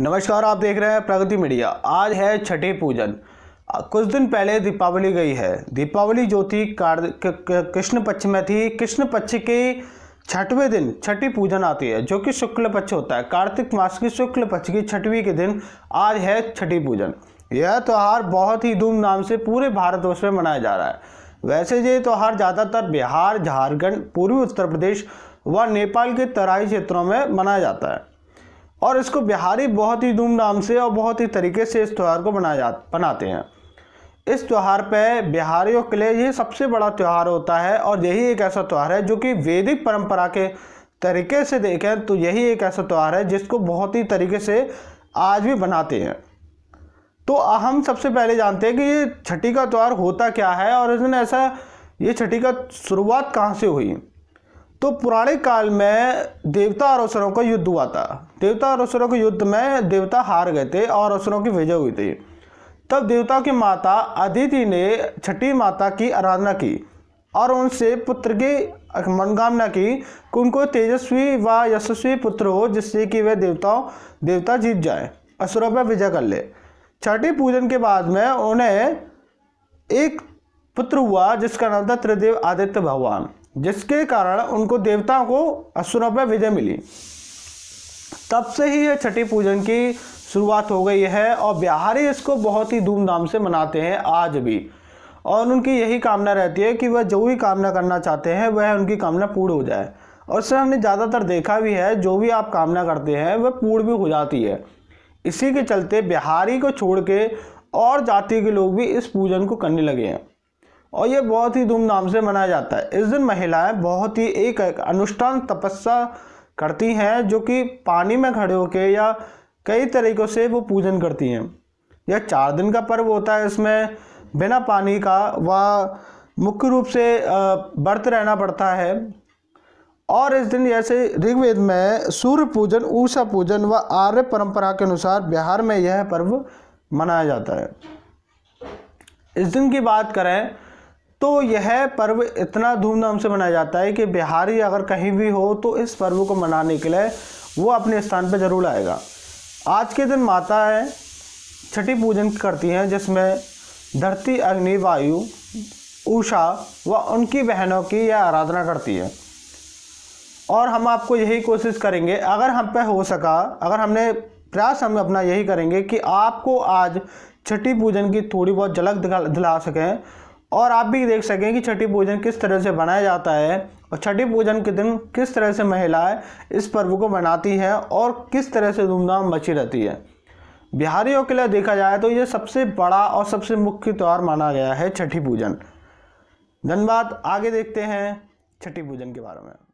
नमस्कार आप देख रहे हैं प्रगति मीडिया आज है छठी पूजन कुछ दिन पहले दीपावली गई है दीपावली जो थी कृष्ण पक्ष में थी कृष्ण पक्ष के छठवें दिन छठी पूजन आती है जो कि शुक्ल पक्ष होता है कार्तिक मास की शुक्ल पक्ष की छठवीं के दिन आज है छठी पूजन यह त्यौहार बहुत ही धूमधाम से पूरे भारतवर्ष में मनाया जा रहा है वैसे ये त्यौहार ज़्यादातर बिहार झारखंड पूर्वी उत्तर प्रदेश व नेपाल के तराई क्षेत्रों में मनाया जाता है और इसको बिहारी बहुत ही धूमधाम से और बहुत ही तरीके से इस त्यौहार को बनाया जा बनाते हैं इस त्यौहार पे बिहारियों के लिए ये सबसे बड़ा त्यौहार होता है और यही एक ऐसा त्यौहार है जो कि वैदिक परंपरा के तरीके से देखें तो यही एक ऐसा त्यौहार है जिसको बहुत ही तरीके से आज भी बनाते हैं तो हम सबसे पहले जानते हैं कि ये छठी का त्यौहार होता क्या है और इसमें ऐसा ये छठी का शुरुआत कहाँ से हुई तो पुराने काल में देवता और असुरों का युद्ध हुआ था देवता और असुरों के युद्ध में देवता हार गए थे और असुरों की विजय हुई थी तब देवता की माता अदिति ने छठी माता की आराधना की और उनसे पुत्र की मनोकामना की कि उनको तेजस्वी व यशस्वी पुत्र हो जिससे कि वे देवताओं देवता जीत जाए असुरों पर विजय कर ले छठी पूजन के बाद में उन्हें एक पुत्र हुआ जिसका नाम था त्रिदेव आदित्य भगवान जिसके कारण उनको देवताओं को असुरों पर विजय मिली तब से ही यह छठी पूजन की शुरुआत हो गई है और बिहारी इसको बहुत ही धूमधाम से मनाते हैं आज भी और उनकी यही कामना रहती है कि वह जो भी कामना करना चाहते हैं वह उनकी कामना पूर्ण हो जाए और इससे हमने ज़्यादातर देखा भी है जो भी आप कामना करते हैं वह पूर्ण भी हो जाती है इसी के चलते बिहारी को छोड़ के और जाति के लोग भी इस पूजन को करने लगे हैं और ये बहुत ही धूमधाम से मनाया जाता है इस दिन महिलाएं बहुत ही एक, एक अनुष्ठान तपस्या करती हैं जो कि पानी में खड़े होकर या कई तरीक़ों से वो पूजन करती हैं यह चार दिन का पर्व होता है इसमें बिना पानी का वह मुख्य रूप से व्रत रहना पड़ता है और इस दिन जैसे ऋग्वेद में सूर्य पूजन ऊषा पूजन व आर्य परंपरा के अनुसार बिहार में यह पर्व मनाया जाता है इस दिन की बात करें तो यह पर्व इतना धूमधाम से मनाया जाता है कि बिहारी अगर कहीं भी हो तो इस पर्व को मनाने के लिए वो अपने स्थान पर ज़रूर आएगा आज के दिन माता है छठी पूजन करती हैं जिसमें धरती अग्नि वायु उषा व उनकी बहनों की यह आराधना करती है और हम आपको यही कोशिश करेंगे अगर हम पे हो सका अगर हमने प्रयास हम अपना यही करेंगे कि आपको आज छठी पूजन की थोड़ी बहुत झलक दिला सकें और आप भी देख सकें कि छठी पूजन किस तरह से बनाया जाता है और छठी पूजन के दिन किस तरह से महिलाएं इस पर्व को मनाती हैं और किस तरह से धूमधाम मची रहती है बिहारियों के लिए देखा जाए तो ये सबसे बड़ा और सबसे मुख्य त्यौहार माना गया है छठी पूजन धन्यवाद आगे देखते हैं छठी पूजन के बारे में